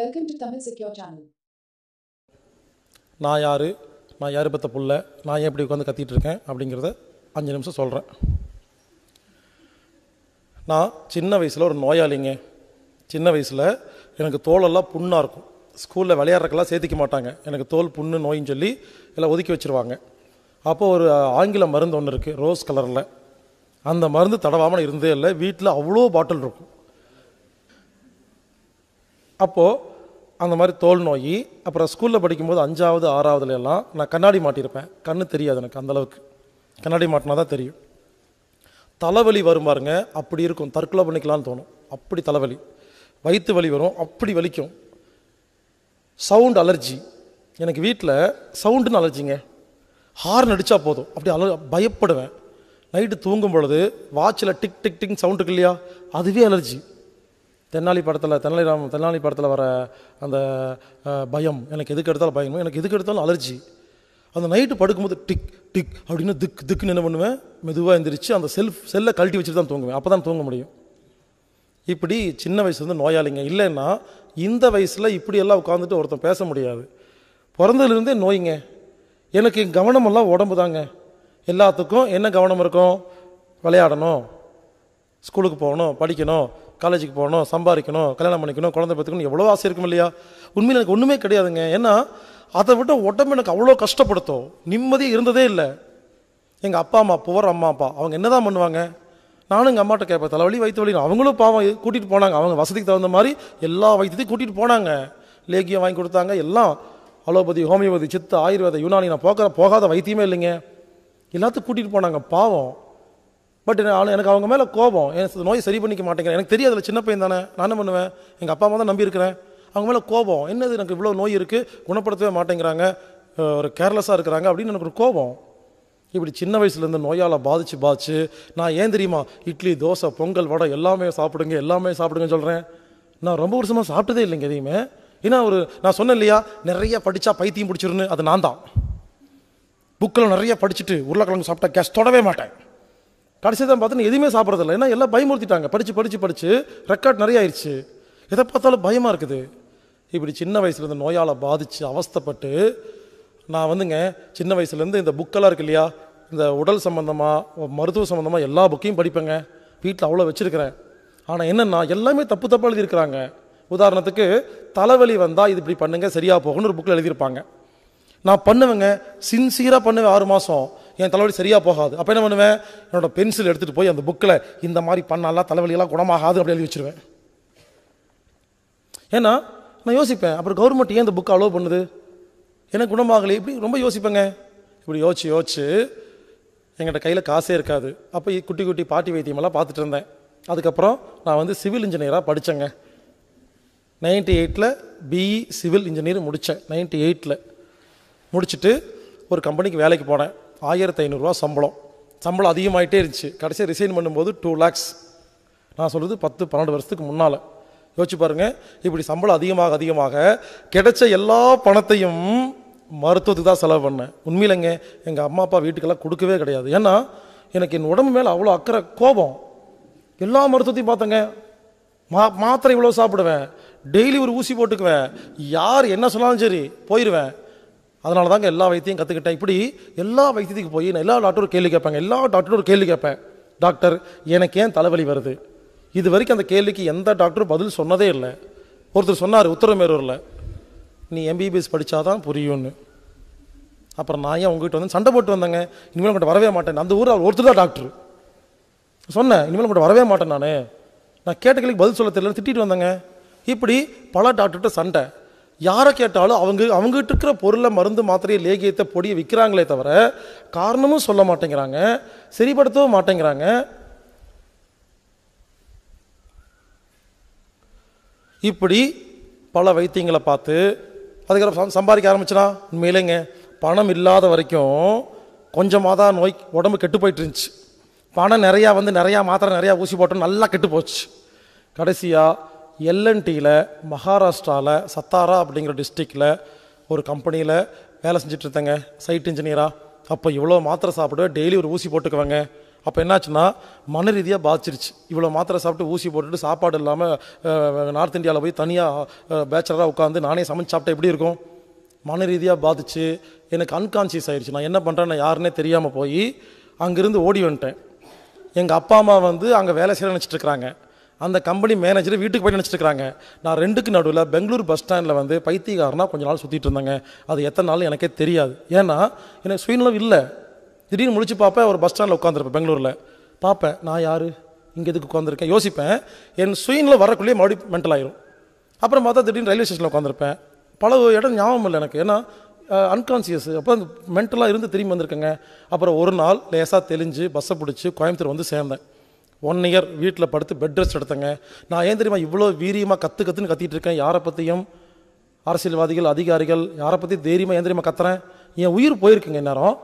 welcome to Tamil secure channel நான் யார் நான் யார் பற்ற புள்ள நான் ஏன் இப்படி உட்காந்து கத்திகிட்டு இருக்கேன் அப்படிங்கிறத அஞ்சு நிமிஷம் சொல்கிறேன் நான் சின்ன வயசில் ஒரு நோயாளிங்க சின்ன வயசில் எனக்கு தோலெல்லாம் புண்ணாக இருக்கும் ஸ்கூலில் விளையாடுறக்கெல்லாம் சேர்த்திக்க மாட்டாங்க எனக்கு தோல் புண்ணு நோயின்னு சொல்லி எல்லாம் ஒதுக்கி வச்சுருவாங்க அப்போது ஒரு ஆங்கில மருந்து ஒன்று இருக்குது ரோஸ் கலரில் அந்த மருந்து தடவாமல் இருந்தே இல்லை வீட்டில் அவ்வளோ பாட்டில் இருக்கும் அப்போது அந்த மாதிரி தோல் நோய் அப்புறம் ஸ்கூலில் படிக்கும்போது அஞ்சாவது எல்லாம் நான் கண்ணாடி மாட்டியிருப்பேன் கண்ணு தெரியாது எனக்கு அந்தளவுக்கு கண்ணாடி மாட்டினா தான் தெரியும் தலைவலி வரும் பாருங்க அப்படி இருக்கும் தற்கொலை பண்ணிக்கலான்னு தோணும் அப்படி தலைவலி வயிற்று வலி வரும் அப்படி வலிக்கும் சவுண்ட் அலர்ஜி எனக்கு வீட்டில் சவுண்டுன்னு அலர்ஜிங்க ஹார்ன் அடித்தா போதும் அப்படி அல பயப்படுவேன் நைட்டு தூங்கும் பொழுது வாட்சில் டிக் டிக் டிக் சவுண்ட் இருக்கு இல்லையா அதுவே அலர்ஜி தென்னாலி படத்தில் தென்னாலிராம் தென்னாலி படத்தில் வர அந்த பயம் எனக்கு எதுக்கு எடுத்தாலும் பயம் எனக்கு எதுக்கு எடுத்தாலும் அலர்ஜி அந்த நைட்டு படுக்கும்போது டிக் டிக் அப்படின்னு திக் திக்குன்னு என்ன பண்ணுவேன் மெதுவாக எழுந்திரிச்சு அந்த செல்ஃப் செல்லை கழட்டி வச்சுட்டு தான் தூங்குவேன் அப்போ தான் தூங்க முடியும் இப்படி சின்ன வயசுலேருந்து நோயாளிங்க இல்லைன்னா இந்த வயசில் இப்படியெல்லாம் உட்காந்துட்டு ஒருத்தன் பேச முடியாது பிறந்ததுலேருந்தே நோய்ங்க எனக்கு கவனமெல்லாம் உடம்பு தாங்க எல்லாத்துக்கும் என்ன கவனம் இருக்கும் விளையாடணும் ஸ்கூலுக்கு போகணும் படிக்கணும் காலேஜுக்கு போகணும் சம்பாதிக்கணும் கல்யாணம் பண்ணிக்கணும் குழந்தை பார்த்துக்கணும் எவ்வளோ ஆசை இருக்கும் இல்லையா உண்மையில் எனக்கு ஒன்றுமே கிடையாதுங்க ஏன்னா அதை விட உடம்பு எனக்கு அவ்வளோ கஷ்டப்படுத்தும் நிம்மதி இருந்ததே இல்லை எங்கள் அப்பா அம்மா புவர் அம்மா அப்பா அவங்க என்ன தான் பண்ணுவாங்க நானும் எங்கள் அம்மாட்ட கேட்பேன் தலைவலி வயிற்று வலிக்கணும் அவங்களும் பாவம் கூட்டிகிட்டு போனாங்க அவங்க வசதிக்கு தகுந்த மாதிரி எல்லா வைத்தியத்தையும் கூட்டிகிட்டு போனாங்க லேகியம் வாங்கி கொடுத்தாங்க எல்லாம் அலோபதி ஹோமியோபதி சித்த ஆயுர்வேத யுனானி நான் போக போகாத வைத்தியமே இல்லைங்க எல்லாத்தையும் கூட்டிகிட்டு போனாங்க பாவம் பட் ஆனால் எனக்கு அவங்க மேலே கோபம் என் நோய் சரி பண்ணிக்க மாட்டேங்கிறேன் எனக்கு தெரியாதுல சின்ன பையன் தானே நான் என்ன பண்ணுவேன் எங்கள் அப்பா அம்மா தான் நம்பியிருக்கிறேன் அவங்க மேலே கோபம் என்னது எனக்கு இவ்வளோ நோய் இருக்குது குணப்படுத்தவே மாட்டேங்கிறாங்க ஒரு கேர்லெஸ்ஸாக இருக்கிறாங்க அப்படின்னு எனக்கு ஒரு கோபம் இப்படி சின்ன வயசுலேருந்து நோயால் பாதித்து பாதிச்சு நான் ஏன் தெரியுமா இட்லி தோசை பொங்கல் வடை எல்லாமே சாப்பிடுங்க எல்லாமே சாப்பிடுங்கன்னு சொல்கிறேன் நான் ரொம்ப வருஷமாக சாப்பிட்டதே இல்லைங்க எதையுமே ஏன்னா ஒரு நான் சொன்னேன் இல்லையா நிறைய படித்தா பைத்தியம் பிடிச்சிருன்னு அது நான் தான் புக்கில் நிறைய படிச்சுட்டு உருளைக்கிழங்கு சாப்பிட்டா கேஸ் தொடவே மாட்டேன் கடைசி தான் பார்த்தோன்னா எதுவுமே சாப்பிட்றதில்ல ஏன்னா எல்லாம் பயமுறுத்திட்டாங்க படித்து படித்து படித்து ரெக்கார்ட் நிறைய ஆயிடுச்சு எதை பார்த்தாலும் பயமாக இருக்குது இப்படி சின்ன வயசுலேருந்து நோயால் பாதித்து அவஸ்தப்பட்டு நான் வந்துங்க சின்ன வயசுலேருந்து இந்த புக்கெல்லாம் இருக்கு இல்லையா இந்த உடல் சம்மந்தமாக மருத்துவ சம்மந்தமாக எல்லா புக்கையும் படிப்பேங்க வீட்டில் அவ்வளோ வச்சுருக்கிறேன் ஆனால் என்னென்னா எல்லாமே தப்பு தப்பாக எழுதியிருக்கிறாங்க உதாரணத்துக்கு தலைவலி வந்தால் இது இப்படி பண்ணுங்கள் சரியாக போகணும்னு ஒரு புக்கில் எழுதியிருப்பாங்க நான் பண்ணுவேங்க சின்சியராக பண்ணுவேன் ஆறு மாதம் என் தலைவலி சரியாக போகாது அப்போ என்ன பண்ணுவேன் என்னோடய பென்சில் எடுத்துகிட்டு போய் அந்த புக்கில் இந்த மாதிரி பண்ணாலாம் தலைவலியெல்லாம் குணமாகாது அப்படி எழுதி வச்சுருவேன் ஏன்னா நான் யோசிப்பேன் அப்புறம் கவர்மெண்ட் ஏன் இந்த புக்கை அலோவ் பண்ணுது எனக்கு குணமாகலை இப்படி ரொம்ப யோசிப்பேங்க இப்படி யோசிச்சு யோசிச்சு எங்கள்கிட்ட கையில் காசே இருக்காது அப்போ குட்டி குட்டி பாட்டி வைத்தியமெல்லாம் பார்த்துட்டு இருந்தேன் அதுக்கப்புறம் நான் வந்து சிவில் இன்ஜினியராக படித்தேங்க நைன்டி எயிட்டில் பிஇ சிவில் இன்ஜினியர் முடித்தேன் நைன்டி எயிட்டில் முடிச்சுட்டு ஒரு கம்பெனிக்கு வேலைக்கு போனேன் ஆயிரத்தி ஐநூறுரூவா சம்பளம் சம்பளம் அதிகமாகிட்டே இருந்துச்சு கடைசியாக ரிசைன் பண்ணும்போது டூ லேக்ஸ் நான் சொல்கிறது பத்து பன்னெண்டு வருஷத்துக்கு முன்னால் யோசிச்சு பாருங்கள் இப்படி சம்பளம் அதிகமாக அதிகமாக கிடைச்ச எல்லா பணத்தையும் மருத்துவத்துக்கு தான் செலவு பண்ணேன் உண்மையிலங்க எங்கள் அம்மா அப்பா வீட்டுக்கெல்லாம் கொடுக்கவே கிடையாது ஏன்னா எனக்கு என் உடம்பு மேலே அவ்வளோ அக்கறை கோபம் எல்லா மருத்துவத்தையும் பார்த்தேங்க மா மாத்திரை இவ்வளோ சாப்பிடுவேன் டெய்லி ஒரு ஊசி போட்டுக்குவேன் யார் என்ன சொன்னாலும் சரி போயிடுவேன் அதனால தாங்க எல்லா வைத்தியம் கற்றுக்கிட்டேன் இப்படி எல்லா வைத்தியத்துக்கு போய் நான் எல்லா டாக்டரும் கேள்வி கேட்பேன் எல்லா டாக்டரும் கேள்வி கேட்பேன் டாக்டர் எனக்கு ஏன் தலைவலி வருது இது வரைக்கும் அந்த கேள்விக்கு எந்த டாக்டரும் பதில் சொன்னதே இல்லை ஒருத்தர் சொன்னார் உத்தரமேரூரில் நீ எம்பிபிஎஸ் படித்தா தான் புரியும்னு அப்புறம் நான் ஏன் உங்ககிட்ட வந்து சண்டை போட்டு வந்தேங்க இனிமேல் உங்கள்கிட்ட வரவே மாட்டேன் அந்த ஊர் அவர் ஒருத்தர் தான் டாக்டர் சொன்னேன் இனிமேல் உங்கள்கிட்ட வரவே மாட்டேன் நான் நான் கேட்ட கேள்விக்கு பதில் சொல்ல தெரியல திட்டிட்டு வந்தேங்க இப்படி பல டாக்டர்கிட்ட சண்டை யாரை கேட்டாலும் அவங்க அவங்ககிட்ட இருக்கிற பொருளை மருந்து மாத்திரையை லேகியத்தை பொடியை விற்கிறாங்களே தவிர காரணமும் சொல்ல மாட்டேங்கிறாங்க சரிப்படுத்தவும் மாட்டேங்கிறாங்க இப்படி பல வைத்தியங்களை பார்த்து அதுக்கப்புறம் சம்பாதிக்க ஆரம்பிச்சுனா உண்மையிலேங்க பணம் இல்லாத வரைக்கும் கொஞ்சமாக தான் நோய் உடம்பு கெட்டு போயிட்டு இருந்துச்சு பணம் நிறையா வந்து நிறையா மாத்திரை நிறையா ஊசி போட்டோம் நல்லா கெட்டு போச்சு கடைசியாக எல்என்டியில் மகாராஷ்டிராவில் சத்தாரா அப்படிங்கிற டிஸ்ட்ரிக்டில் ஒரு கம்பெனியில் வேலை இருந்தேங்க சைட் இன்ஜினியராக அப்போ இவ்வளோ மாத்திரை சாப்பிடுவேன் டெய்லி ஒரு ஊசி போட்டுக்குவேங்க அப்போ என்னாச்சுன்னா மன ரீதியாக பாதிச்சிருச்சு இவ்வளோ மாத்திரை சாப்பிட்டு ஊசி போட்டுட்டு சாப்பாடு இல்லாமல் நார்த் இந்தியாவில் போய் தனியாக பேச்சலராக உட்காந்து நானே சமைச்சு சாப்பிட்டா எப்படி இருக்கும் மன ரீதியாக பாதிச்சு எனக்கு அன்கான்சியஸ் ஆயிடுச்சு நான் என்ன பண்ணுறேன்னு யாருன்னே தெரியாமல் போய் அங்கேருந்து ஓடி வந்துட்டேன் எங்கள் அப்பா அம்மா வந்து அங்கே வேலை செய்ய நினச்சிட்டு இருக்கிறாங்க அந்த கம்பெனி மேனேஜர் வீட்டுக்கு போய் நினச்சிருக்காங்க நான் ரெண்டுக்கு நடுவில் பெங்களூர் பஸ் ஸ்டாண்டில் வந்து பைத்தியக்காரனா கொஞ்ச நாள் சுற்றிட்டு இருந்தாங்க அது எத்தனை நாள் எனக்கே தெரியாது ஏன்னா எனக்கு சுயநலம் இல்லை திடீர்னு முடிச்சு பார்ப்பேன் ஒரு பஸ் ஸ்டாண்டில் உட்காந்துருப்பேன் பெங்களூரில் பார்ப்பேன் நான் யார் இங்கே எதுக்கு உட்காந்துருக்கேன் யோசிப்பேன் என் சுயனில் வரக்குள்ளேயே மறுபடியும் மென்டல் ஆயிரும் அப்புறம் பார்த்தா திடீர்னு ரயில்வே ஸ்டேஷனில் உட்காந்துருப்பேன் பல இடம் ஞாபகம் இல்லை எனக்கு ஏன்னா அன்கான்சியஸ் அப்போ மென்டலாக இருந்து திரும்பி வந்திருக்கேங்க அப்புறம் ஒரு நாள் லேசாக தெளிஞ்சு பஸ்ஸை பிடிச்சி கோயம்புத்தூர் வந்து சேர்ந்தேன் ஒன் இயர் வீட்டில் படுத்து பெட் ரெஸ்ட் எடுத்தேங்க நான் ஏன் தெரியுமா இவ்வளோ வீரியமாக கற்று கற்றுன்னு கத்திட்டு இருக்கேன் யாரை பற்றியும் அரசியல்வாதிகள் அதிகாரிகள் யாரை பற்றி தைரியமாக ஏன் தெரியுமா கத்துறேன் என் உயிர் போயிருக்குங்க இந்நேரம்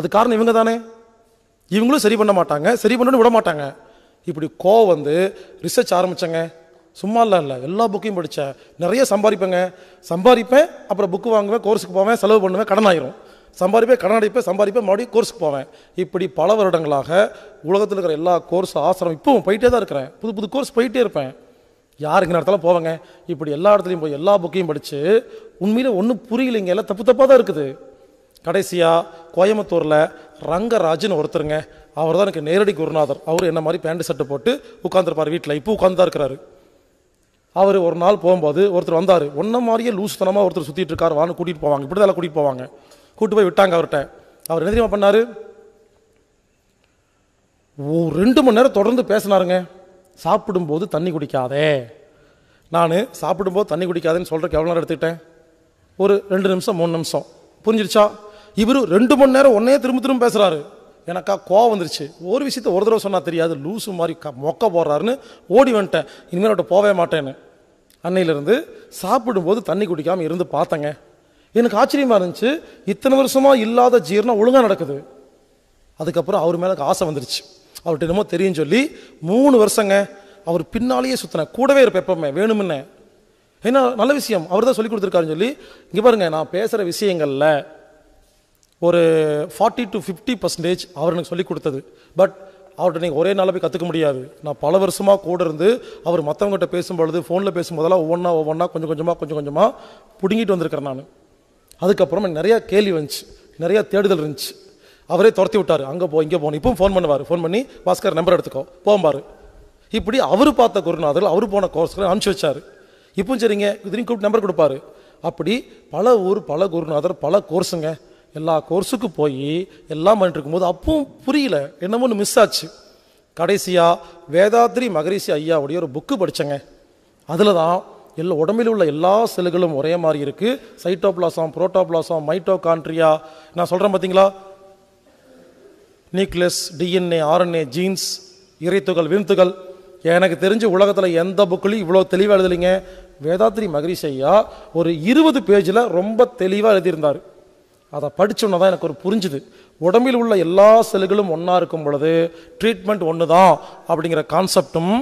அது காரணம் இவங்க தானே இவங்களும் சரி பண்ண மாட்டாங்க சரி பண்ணணும்னு விட மாட்டாங்க இப்படி கோ வந்து ரிசர்ச் ஆரம்பித்தேங்க சும்மா இல்லை இல்லை எல்லா புக்கையும் படித்தேன் நிறைய சம்பாதிப்பேங்க சம்பாதிப்பேன் அப்புறம் புக்கு வாங்குவேன் கோர்ஸுக்கு போவேன் செலவு பண்ணுவேன் கடன் ஆயிரும் சம்பாதிப்பேன் கடன் அடைப்பேன் சம்பாதிப்பேன் மறுபடியும் கோர்ஸுக்கு போவேன் இப்படி பல வருடங்களாக உலகத்தில் இருக்கிற எல்லா கோர்ஸ் ஆசிரமம் இப்போவும் போயிட்டே தான் இருக்கிறேன் புது புது கோர்ஸ் போயிட்டே இருப்பேன் யாருக்கு இடத்துல போவேங்க இப்படி எல்லா இடத்துலையும் போய் எல்லா புக்கையும் படித்து உண்மையில் ஒன்றும் புரியலைங்க எல்லாம் தப்பு தப்பாக தான் இருக்குது கடைசியாக கோயம்புத்தூரில் ரங்கராஜன் ஒருத்தருங்க அவர் தான் எனக்கு நேரடி குருநாதர் அவர் என்ன மாதிரி பேண்ட் ஷர்ட்டு போட்டு உட்காந்துருப்பார் வீட்டில் இப்போ உட்காந்து தான் இருக்கிறாரு அவர் ஒரு நாள் போகும்போது ஒருத்தர் வந்தார் ஒன்றை மாதிரியே லூசுத்தனமாக ஒருத்தர் சுற்றிட்டு இருக்கார் வான்னு கூட்டிகிட்டு போவாங்க இப்படி தான் கூட்டிகிட்டு போவாங்க கூட்டு போய் விட்டாங்க அவர்கிட்ட அவர் என்ன தெரியுமா பண்ணார் ரெண்டு மணி நேரம் தொடர்ந்து பேசினாருங்க சாப்பிடும்போது தண்ணி குடிக்காதே நான் சாப்பிடும்போது தண்ணி குடிக்காதேன்னு சொல்கிறக்கு எவ்வளோ நேரம் எடுத்துக்கிட்டேன் ஒரு ரெண்டு நிமிஷம் மூணு நிமிஷம் புரிஞ்சிருச்சா இவர் ரெண்டு மணி நேரம் ஒன்றே திரும்ப திரும்ப பேசுகிறாரு எனக்கா கோவம் வந்துருச்சு ஒரு விஷயத்த ஒரு தடவை சொன்னால் தெரியாது லூசு மாதிரி க மொக்க போடுறாருன்னு ஓடி வந்துட்டேன் இனிமேல் அவட்ட போவே மாட்டேன்னு அன்னையிலேருந்து சாப்பிடும்போது தண்ணி குடிக்காமல் இருந்து பார்த்தேங்க எனக்கு ஆச்சரியமாக இருந்துச்சு இத்தனை வருஷமாக இல்லாத ஜீரணம் ஒழுங்காக நடக்குது அதுக்கப்புறம் அவர் மேலே ஆசை வந்துருச்சு அவர்கிட்ட என்னமோ தெரியும் சொல்லி மூணு வருஷங்க அவர் பின்னாலேயே சுற்றினேன் கூடவே இருப்பேன் எப்பவுமே வேணும்னே ஏன்னா நல்ல விஷயம் அவர் தான் சொல்லி கொடுத்துருக்காருன்னு சொல்லி இங்கே பாருங்க நான் பேசுகிற விஷயங்களில் ஒரு ஃபார்ட்டி டு ஃபிஃப்டி பர்சன்டேஜ் அவர் எனக்கு சொல்லிக் கொடுத்தது பட் அவர்கிட்ட நீங்கள் ஒரே நாளில் போய் கற்றுக்க முடியாது நான் பல வருஷமாக கூட இருந்து அவர் மற்றவங்ககிட்ட பேசும்பொழுது ஃபோனில் பேசும்போதெல்லாம் ஒவ்வொன்றா ஒவ்வொன்றா கொஞ்சம் கொஞ்சமாக கொஞ்சம் கொஞ்சமாக பிடுங்கிட்டு வந்திருக்கிறேன் நான் அதுக்கப்புறம் நிறையா கேள்வி வந்துச்சு நிறையா தேடுதல் இருந்துச்சு அவரே துரத்தி விட்டார் அங்கே போ இங்கே போகணும் இப்பவும் ஃபோன் பண்ணுவார் ஃபோன் பண்ணி பாஸ்கர் நம்பர் எடுத்துக்கோ போம்பார் இப்படி அவர் பார்த்த குருநாதர்கள் அவர் போன கோர்ஸ்களை அனுப்பிச்சி வச்சார் இப்பவும் சரிங்க இதுலையும் கூப்பிட்டு நம்பர் கொடுப்பாரு அப்படி பல ஊர் பல குருநாதர் பல கோர்ஸுங்க எல்லா கோர்ஸுக்கு போய் எல்லாம் பண்ணிட்டு இருக்கும்போது அப்பவும் புரியல என்னமோன்னு மிஸ் ஆச்சு கடைசியாக வேதாத்ரி மகரிஷி ஐயாவுடைய ஒரு புக்கு படித்தேங்க அதில் தான் எல்லா உடம்பில் உள்ள எல்லா செல்களும் ஒரே மாதிரி இருக்குது சைட்டோபிளாசம் புரோட்டோபிளாசம் மைட்டோகான்ட்ரியா நான் சொல்கிறேன் பார்த்தீங்களா நியூக்ளியஸ் டிஎன்ஏ ஆர்என்ஏ ஜீன்ஸ் இறைத்துகள் விந்துகள் எனக்கு தெரிஞ்சு உலகத்தில் எந்த புக்குலையும் இவ்வளோ தெளிவாக எழுதலைங்க வேதாத்ரி மகரிஷையா ஒரு இருபது பேஜில் ரொம்ப தெளிவாக எழுதியிருந்தார் அதை படித்தோன்னே தான் எனக்கு ஒரு புரிஞ்சுது உடம்பில் உள்ள எல்லா செல்களும் ஒன்றா இருக்கும் பொழுது ட்ரீட்மெண்ட் ஒன்று தான் அப்படிங்கிற கான்செப்டும்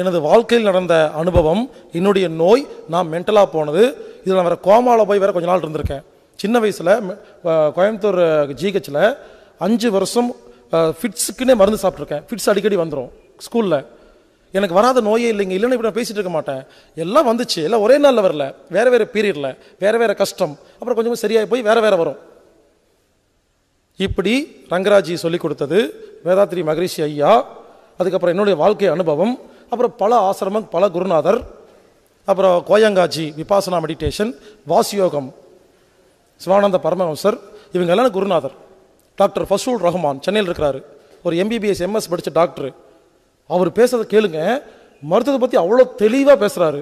எனது வாழ்க்கையில் நடந்த அனுபவம் என்னுடைய நோய் நான் மென்டலாக போனது இதில் நான் வேறு கோமாவில் போய் வேறு கொஞ்ச நாள் இருந்திருக்கேன் சின்ன வயசில் கோயம்புத்தூர் ஜிஹெச்சில் அஞ்சு வருஷம் ஃபிட்ஸுக்குன்னே மருந்து சாப்பிட்ருக்கேன் ஃபிட்ஸ் அடிக்கடி வந்துடும் ஸ்கூலில் எனக்கு வராத நோயே இல்லைங்க இல்லைன்னு இப்படி நான் பேசிகிட்டு இருக்க மாட்டேன் எல்லாம் வந்துச்சு எல்லாம் ஒரே நாளில் வரல வேறு வேறு பீரியடில் வேறு வேறு கஷ்டம் அப்புறம் கொஞ்சமாக சரியாகி போய் வேறு வேறு வரும் இப்படி ரங்கராஜி சொல்லிக் கொடுத்தது வேதாத்ரி மகரிஷி ஐயா அதுக்கப்புறம் என்னுடைய வாழ்க்கை அனுபவம் அப்புறம் பல ஆசிரமம் பல குருநாதர் அப்புறம் கோயங்காட்சி விபாசனா மெடிடேஷன் வாசியோகம் சிவானந்த பரமஹம்சர் இவங்க எல்லாம் குருநாதர் டாக்டர் ஃபசூல் ரஹ்மான் சென்னையில் இருக்கிறாரு ஒரு எம்பிபிஎஸ் எம்எஸ் படித்த டாக்டர் அவர் பேசுறத கேளுங்க மருத்துவத்தை பற்றி அவ்வளோ தெளிவாக பேசுகிறாரு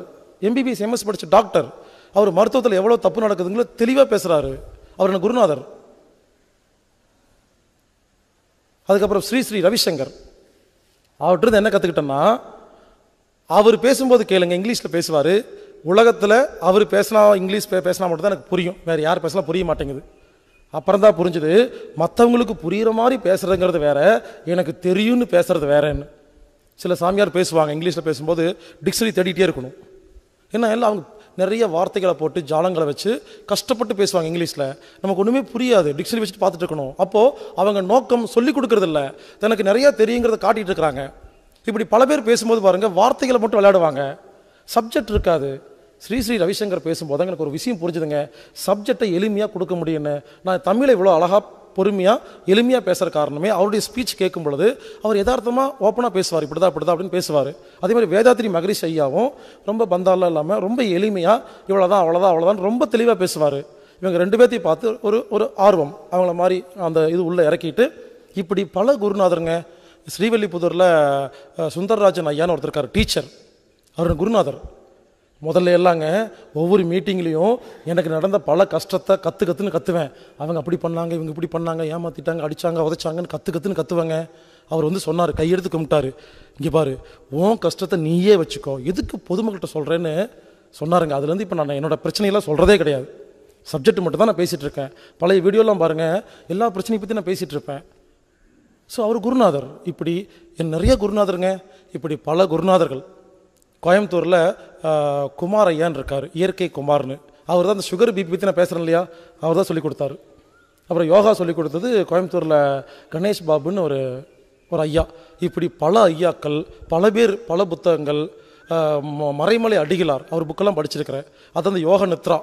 எம்பிபிஎஸ் எம்எஸ் படித்த டாக்டர் அவர் மருத்துவத்தில் எவ்வளோ தப்பு நடக்குதுங்களோ தெளிவாக பேசுகிறாரு அவர் என்ன குருநாதர் அதுக்கப்புறம் ஸ்ரீ ஸ்ரீ ரவிசங்கர் அவர்கிட்ட என்ன கற்றுக்கிட்டேன்னா அவர் பேசும்போது கேளுங்க இங்கிலீஷில் பேசுவார் உலகத்தில் அவர் பேசினா இங்கிலீஷ் பே பேசினா மட்டும்தான் எனக்கு புரியும் வேறு யார் பேசினா புரிய மாட்டேங்குது அப்புறம் தான் புரிஞ்சுது மற்றவங்களுக்கு புரிகிற மாதிரி பேசுகிறதுங்கிறது வேற எனக்கு தெரியும்னு பேசுகிறது வேறேன்னு சில சாமியார் பேசுவாங்க இங்கிலீஷில் பேசும்போது டிக்ஷனரி தேடிட்டே இருக்கணும் ஏன்னா எல்லாம் அவங்க நிறைய வார்த்தைகளை போட்டு ஜாலங்களை வச்சு கஷ்டப்பட்டு பேசுவாங்க இங்கிலீஷில் நமக்கு ஒன்றுமே புரியாது டிக்ஷனரி வச்சுட்டு பார்த்துட்டு இருக்கணும் அப்போது அவங்க நோக்கம் சொல்லிக் கொடுக்குறதில்ல தனக்கு நிறையா தெரியுங்கிறத காட்டிகிட்டு இருக்கிறாங்க இப்படி பல பேர் பேசும்போது பாருங்கள் வார்த்தைகளை மட்டும் விளையாடுவாங்க சப்ஜெக்ட் இருக்காது ஸ்ரீ ஸ்ரீ ரவிசங்கர் பேசும்போது எனக்கு ஒரு விஷயம் புரிஞ்சுதுங்க சப்ஜெக்டை எளிமையாக கொடுக்க முடியும்னு நான் தமிழை இவ்வளோ அழகாக பொறுமையாக எளிமையாக பேசுகிற காரணமே அவருடைய ஸ்பீச் கேட்கும் பொழுது அவர் யதார்த்தமாக ஓப்பனாக பேசுவார் இப்படி தான் இப்படி தான் அப்படின்னு பேசுவார் அதே மாதிரி வேதாத்திரி மகரிஷ் ஐயாவும் ரொம்ப பந்தாலாம் இல்லாமல் ரொம்ப எளிமையாக இவ்வளோதான் அவ்வளோதான் அவ்வளோதான் ரொம்ப தெளிவாக பேசுவார் இவங்க ரெண்டு பேர்த்தையும் பார்த்து ஒரு ஒரு ஆர்வம் அவங்கள மாதிரி அந்த இது உள்ளே இறக்கிட்டு இப்படி பல குருநாதருங்க ஸ்ரீவல்லிபுதூரில் சுந்தரராஜன் ஐயான்னு ஒருத்தர் இருக்கார் டீச்சர் அவர் குருநாதர் முதல்ல எல்லாங்க ஒவ்வொரு மீட்டிங்லேயும் எனக்கு நடந்த பல கஷ்டத்தை கற்று கற்றுன்னு கற்றுவேன் அவங்க அப்படி பண்ணாங்க இவங்க இப்படி பண்ணாங்க ஏமாற்றிட்டாங்க அடித்தாங்க உதைச்சாங்கன்னு கற்று கற்றுன்னு கற்றுவாங்க அவர் வந்து சொன்னார் கையெடுத்து கும்பிட்டாரு இங்கே பாரு உன் கஷ்டத்தை நீயே வச்சுக்கோ எதுக்கு பொதுமக்கள்கிட்ட சொல்கிறேன்னு சொன்னாருங்க அதுலேருந்து இப்போ நான் என்னோடய பிரச்சனையெல்லாம் சொல்கிறதே கிடையாது சப்ஜெக்ட் மட்டும் தான் நான் பேசிகிட்டு இருக்கேன் பழைய வீடியோலாம் பாருங்கள் எல்லா பிரச்சனையும் பற்றி நான் பேசிகிட்டு இருப்பேன் ஸோ அவர் குருநாதர் இப்படி நிறைய குருநாதருங்க இப்படி பல குருநாதர்கள் கோயம்புத்தூரில் குமார் ஐயான்னு இருக்கார் இயற்கை குமார்னு அவர் தான் அந்த சுகர் பிபி பற்றி நான் பேசுகிறேன் இல்லையா அவர் தான் சொல்லிக் கொடுத்தாரு அப்புறம் யோகா சொல்லிக் கொடுத்தது கோயம்புத்தூரில் கணேஷ் பாபுன்னு ஒரு ஒரு ஐயா இப்படி பல ஐயாக்கள் பல பேர் பல புத்தகங்கள் மறைமலை அடிகளார் அவர் புக்கெல்லாம் படிச்சிருக்கிறேன் அது அந்த யோக நித்ரா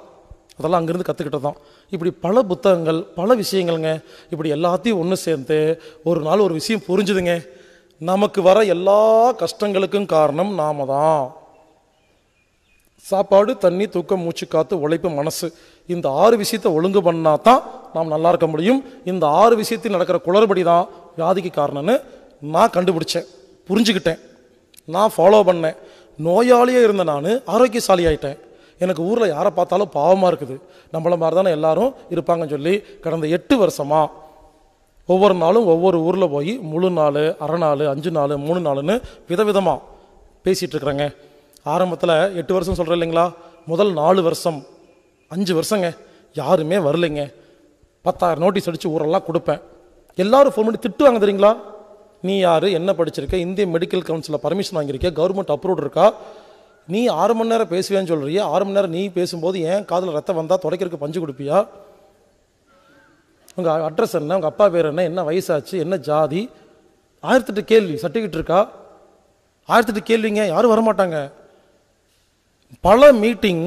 அதெல்லாம் அங்கேருந்து கற்றுக்கிட்டது தான் இப்படி பல புத்தகங்கள் பல விஷயங்கள்ங்க இப்படி எல்லாத்தையும் ஒன்று சேர்ந்து ஒரு நாள் ஒரு விஷயம் புரிஞ்சுதுங்க நமக்கு வர எல்லா கஷ்டங்களுக்கும் காரணம் நாம தான் சாப்பாடு தண்ணி தூக்கம் மூச்சு காற்று உழைப்பு மனசு இந்த ஆறு விஷயத்தை ஒழுங்கு பண்ணால் தான் நாம் நல்லா இருக்க முடியும் இந்த ஆறு விஷயத்தில் நடக்கிற குளறுபடி தான் வியாதிக்கு காரணம்னு நான் கண்டுபிடிச்சேன் புரிஞ்சுக்கிட்டேன் நான் ஃபாலோ பண்ணேன் நோயாளியாக இருந்த நான் ஆரோக்கியசாலி ஆயிட்டேன் எனக்கு ஊரில் யாரை பார்த்தாலும் பாவமாக இருக்குது நம்மளை மாதிரி தானே எல்லாரும் இருப்பாங்கன்னு சொல்லி கடந்த எட்டு வருஷமாக ஒவ்வொரு நாளும் ஒவ்வொரு ஊரில் போய் முழு நாள் அரை நாள் அஞ்சு நாள் மூணு நாளுன்னு விதவிதமாக பேசிகிட்ருக்குறேங்க ஆரம்பத்தில் எட்டு வருஷம் சொல்கிறேன் இல்லைங்களா முதல் நாலு வருஷம் அஞ்சு வருஷங்க யாருமே வரலைங்க பத்தாயிரம் நோட்டீஸ் அடித்து ஊரெல்லாம் கொடுப்பேன் எல்லோரும் ஃபோன் பண்ணி திட்டுவாங்க தெரியுங்களா நீ யார் என்ன படிச்சிருக்க இந்திய மெடிக்கல் கவுன்சிலில் பர்மிஷன் வாங்கியிருக்க கவர்மெண்ட் அப்ரூவ்ட் இருக்கா நீ ஆறு மணி நேரம் பேசுவேன்னு சொல்கிறியா ஆறு மணி நேரம் நீ பேசும்போது ஏன் காதில் ரத்தம் வந்தால் துடைக்கிறதுக்கு பஞ்சு கொடுப்பியா உங்கள் அட்ரஸ் என்ன உங்கள் அப்பா பேர் என்ன என்ன வயசாச்சு என்ன ஜாதி ஆயிரத்தெட்டு கேள்வி சர்டிஃபிகேட் இருக்கா ஆயிரத்தெட்டு கேள்விங்க யாரும் வரமாட்டாங்க பல மீட்டிங்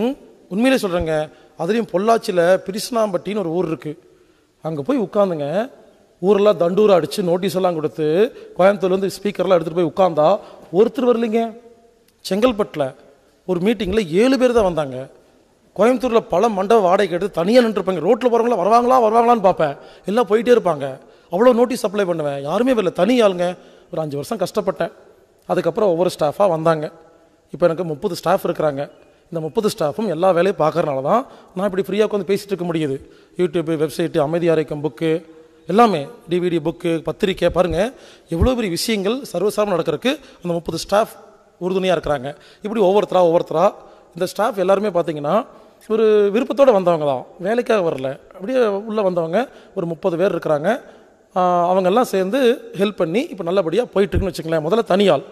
உண்மையிலே சொல்கிறேங்க அதுலேயும் பொள்ளாச்சியில் பிரிசுனாம்பட்டின்னு ஒரு ஊர் இருக்குது அங்கே போய் உட்காந்துங்க ஊரெல்லாம் தண்டூர் அடித்து நோட்டீஸ் எல்லாம் கொடுத்து கோயம்புத்தூர்லேருந்து ஸ்பீக்கர்லாம் எடுத்துகிட்டு போய் உட்காந்தா ஒருத்தர் வரலைங்க செங்கல்பட்டில் ஒரு மீட்டிங்கில் ஏழு பேர் தான் வந்தாங்க கோயம்புத்தூரில் பல மண்டப வாடகை எடுத்து தனியாக நின்றுருப்பாங்க ரோட்டில் போகிறவங்கள வருவாங்களா வருவாங்களான்னு பார்ப்பேன் எல்லாம் போயிட்டே இருப்பாங்க அவ்வளோ நோட்டீஸ் அப்ளை பண்ணுவேன் யாருமே வரல தனி ஆளுங்க ஒரு அஞ்சு வருஷம் கஷ்டப்பட்டேன் அதுக்கப்புறம் ஒவ்வொரு ஸ்டாஃபாக வந்தாங்க இப்போ எனக்கு முப்பது ஸ்டாஃப் இருக்கிறாங்க இந்த முப்பது ஸ்டாஃபும் எல்லா வேலையும் பார்க்குறனால தான் நான் இப்படி ஃப்ரீயாக உட்காந்து பேசிகிட்டு இருக்க முடியுது யூடியூப்பு வெப்சைட்டு அமைதி அரைக்கும் புக்கு எல்லாமே டிவிடி புக்கு பத்திரிக்கை பாருங்கள் எவ்வளோ பெரிய விஷயங்கள் சர்வசாரம் நடக்கிறதுக்கு அந்த முப்பது ஸ்டாஃப் உறுதுணையாக இருக்கிறாங்க இப்படி ஒவ்வொருத்தரா ஒவ்வொருத்தராக இந்த ஸ்டாஃப் எல்லாருமே பார்த்தீங்கன்னா ஒரு விருப்பத்தோடு வந்தவங்க தான் வேலைக்காக வரல அப்படியே உள்ளே வந்தவங்க ஒரு முப்பது பேர் இருக்கிறாங்க அவங்கெல்லாம் சேர்ந்து ஹெல்ப் பண்ணி இப்போ நல்லபடியாக போயிட்டுருக்குன்னு வச்சுக்கங்களேன் முதல்ல தனியால்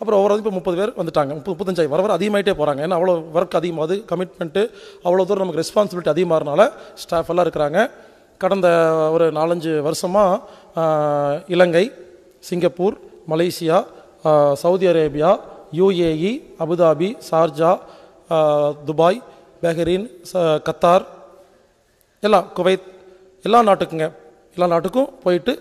அப்புறம் ஒவ்வொரு இப்போ முப்பது பேர் வந்துட்டாங்க முப்பது முப்பத்தஞ்சாயிரம் வர வர அதிகமாகிட்டே போகிறாங்க ஏன்னா அவ்வளோ ஒர்க் அதிகமாகுது கமிட்மெண்ட்டு அவ்வளோ தூரம் நமக்கு ரெஸ்பான்சிபிலிட்டி அதிகமாகறனால ஸ்டாஃப் எல்லாம் இருக்கிறாங்க கடந்த ஒரு நாலஞ்சு வருஷமாக Ilangai Singapore Malaysia Saudi Arabia UAE Abu Dhabi Sharjah Dubai Bahrain Qatar எல்லாம் குவைத் எல்லா நாட்டுக்குங்க எல்லா நாட்டுக்கும் போயிட்டு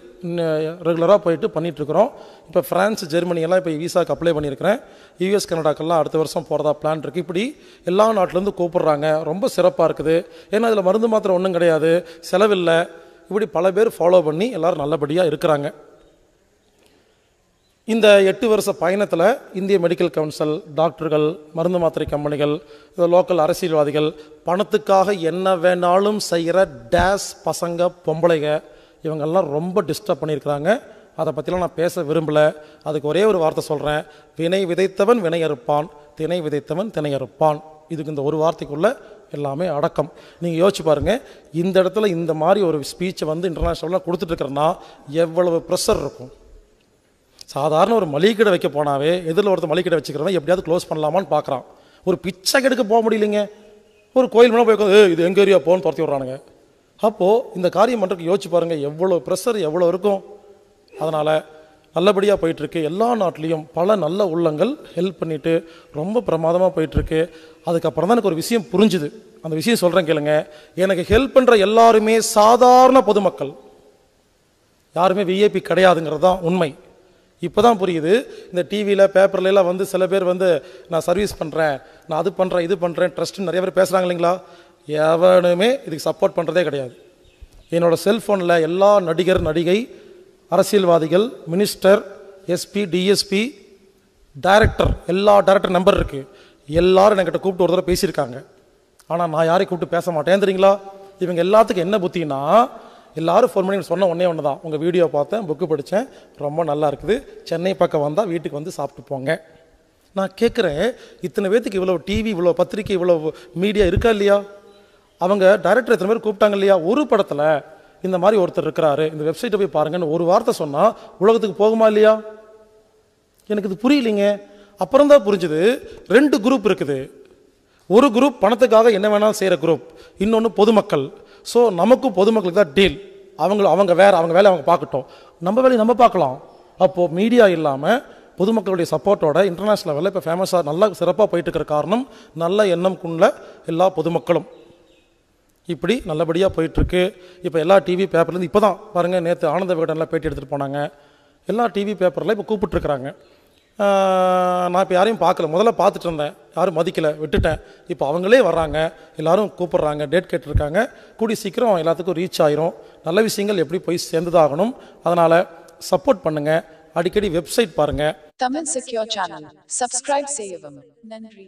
ரெகுலராக போயிட்டு பண்ணிகிட்ருக்குறோம் இப்போ ஃப்ரான்ஸ் ஜெர்மனியெல்லாம் இப்போ விசாவுக்கு அப்ளை பண்ணியிருக்கிறேன் யுஎஸ் கனடாக்கெல்லாம் அடுத்த வருஷம் போகிறதா பிளான் இருக்குது இப்படி எல்லா நாட்டிலேருந்து கூப்பிட்றாங்க ரொம்ப சிறப்பாக இருக்குது ஏன்னா அதில் மருந்து மாத்திரம் ஒன்றும் கிடையாது செலவில்லை இப்படி பல பேர் ஃபாலோ பண்ணி எல்லோரும் நல்லபடியாக இருக்கிறாங்க இந்த எட்டு வருஷ பயணத்தில் இந்திய மெடிக்கல் கவுன்சில் டாக்டர்கள் மருந்து மாத்திரை கம்பெனிகள் லோக்கல் அரசியல்வாதிகள் பணத்துக்காக என்ன வேணாலும் செய்கிற டேஸ் பசங்க பொம்பளைங்க இவங்கெல்லாம் ரொம்ப டிஸ்டர்ப் பண்ணியிருக்கிறாங்க அதை பற்றிலாம் நான் பேச விரும்பலை அதுக்கு ஒரே ஒரு வார்த்தை சொல்கிறேன் வினை விதைத்தவன் வினையறுப்பான் தினை திணை விதைத்தவன் திணை இதுக்கு இந்த ஒரு வார்த்தைக்குள்ளே எல்லாமே அடக்கம் நீங்கள் யோசிச்சு பாருங்கள் இந்த இடத்துல இந்த மாதிரி ஒரு ஸ்பீச்சை வந்து இன்டர்நேஷ்னலாக கொடுத்துட்ருக்குறேன்னா எவ்வளவு ப்ரெஷர் இருக்கும் சாதாரண ஒரு மளிகை கடை வைக்க போனாவே எதிரில் ஒருத்தர் மளிகை கடை வச்சுக்கிறவன் எப்படியாவது க்ளோஸ் பண்ணலாமான்னு பார்க்குறான் ஒரு பிச்சை கெடுக்க போக முடியலைங்க ஒரு கோயில் மேலே போய் உட்காந்து இது எங்கே ஏரியா போகணும்னு துரத்தி விட்றானுங்க அப்போது இந்த காரியம் பண்ணுறதுக்கு யோசிச்சு பாருங்கள் எவ்வளோ ப்ரெஷர் எவ்வளோ இருக்கும் அதனால் நல்லபடியாக போயிட்டுருக்கு எல்லா நாட்டிலையும் பல நல்ல உள்ளங்கள் ஹெல்ப் பண்ணிவிட்டு ரொம்ப பிரமாதமாக போயிட்டுருக்கு அதுக்கப்புறம் தான் எனக்கு ஒரு விஷயம் புரிஞ்சுது அந்த விஷயம் சொல்கிறேன் கேளுங்க எனக்கு ஹெல்ப் பண்ணுற எல்லாருமே சாதாரண பொதுமக்கள் யாருமே விஐபி கிடையாதுங்கிறது தான் உண்மை இப்போ தான் புரியுது இந்த டிவியில் எல்லாம் வந்து சில பேர் வந்து நான் சர்வீஸ் பண்ணுறேன் நான் அது பண்ணுறேன் இது பண்ணுறேன் ட்ரஸ்ட்டுன்னு நிறைய பேர் பேசுகிறாங்க இல்லைங்களா எவனுமே இதுக்கு சப்போர்ட் பண்ணுறதே கிடையாது என்னோடய செல்ஃபோனில் எல்லா நடிகர் நடிகை அரசியல்வாதிகள் மினிஸ்டர் எஸ்பி டிஎஸ்பி டைரக்டர் எல்லா டேரக்டர் நம்பர் இருக்குது எல்லோரும் என்கிட்ட கூப்பிட்டு ஒரு தடவை பேசியிருக்காங்க ஆனால் நான் யாரையும் கூப்பிட்டு பேச மாட்டேன் தெரியுங்களா இவங்க எல்லாத்துக்கும் என்ன புத்தின்னா எல்லாரும் ஃபோன் பண்ணி சொன்ன ஒன்றே ஒன்று தான் உங்கள் வீடியோ பார்த்தேன் புக்கு படித்தேன் ரொம்ப நல்லா இருக்குது சென்னை பக்கம் வந்தால் வீட்டுக்கு வந்து சாப்பிட்டு போங்க நான் கேட்குறேன் இத்தனை பேத்துக்கு இவ்வளோ டிவி இவ்வளோ பத்திரிக்கை இவ்வளோ மீடியா இருக்கா இல்லையா அவங்க டைரக்டர் எத்தனை பேர் கூப்பிட்டாங்க இல்லையா ஒரு படத்தில் இந்த மாதிரி ஒருத்தர் இருக்கிறாரு இந்த வெப்சைட்டை போய் பாருங்கன்னு ஒரு வார்த்தை சொன்னால் உலகத்துக்கு போகுமா இல்லையா எனக்கு இது புரியலைங்க அப்புறம் தான் புரிஞ்சுது ரெண்டு குரூப் இருக்குது ஒரு குரூப் பணத்துக்காக என்ன வேணாலும் செய்கிற குரூப் இன்னொன்று பொதுமக்கள் ஸோ நமக்கும் பொதுமக்களுக்கு தான் டீல் அவங்களும் அவங்க வேறு அவங்க வேலை அவங்க பார்க்கட்டும் நம்ம வேலையை நம்ம பார்க்கலாம் அப்போது மீடியா இல்லாமல் பொதுமக்களுடைய சப்போர்ட்டோட இன்டர்நேஷ்னல் லெவலில் இப்போ ஃபேமஸாக நல்லா சிறப்பாக போயிட்டு இருக்கிற காரணம் நல்ல எண்ணம் குள்ள எல்லா பொதுமக்களும் இப்படி நல்லபடியாக போயிட்டுருக்கு இப்போ எல்லா டிவி பேப்பர்லேருந்து இப்போ தான் பாருங்கள் நேற்று ஆனந்த விகடனில் பேட்டி எடுத்துகிட்டு போனாங்க எல்லா டிவி பேப்பரில் இப்போ கூப்பிட்ருக்குறாங்க நான் இப்போ யாரையும் பார்க்கல முதல்ல பார்த்துட்டு இருந்தேன் யாரும் மதிக்கலை விட்டுட்டேன் இப்போ அவங்களே வர்றாங்க எல்லோரும் கூப்பிட்றாங்க டேட் கேட்டிருக்காங்க கூடி சீக்கிரம் எல்லாத்துக்கும் ரீச் ஆயிரும் நல்ல விஷயங்கள் எப்படி போய் சேர்ந்ததாகணும் அதனால் சப்போர்ட் பண்ணுங்கள் அடிக்கடி வெப்சைட் பாருங்கள் தமிழ் செக்யூர் சேனல் சப்ஸ்கிரைப் செய்யவும் நன்றி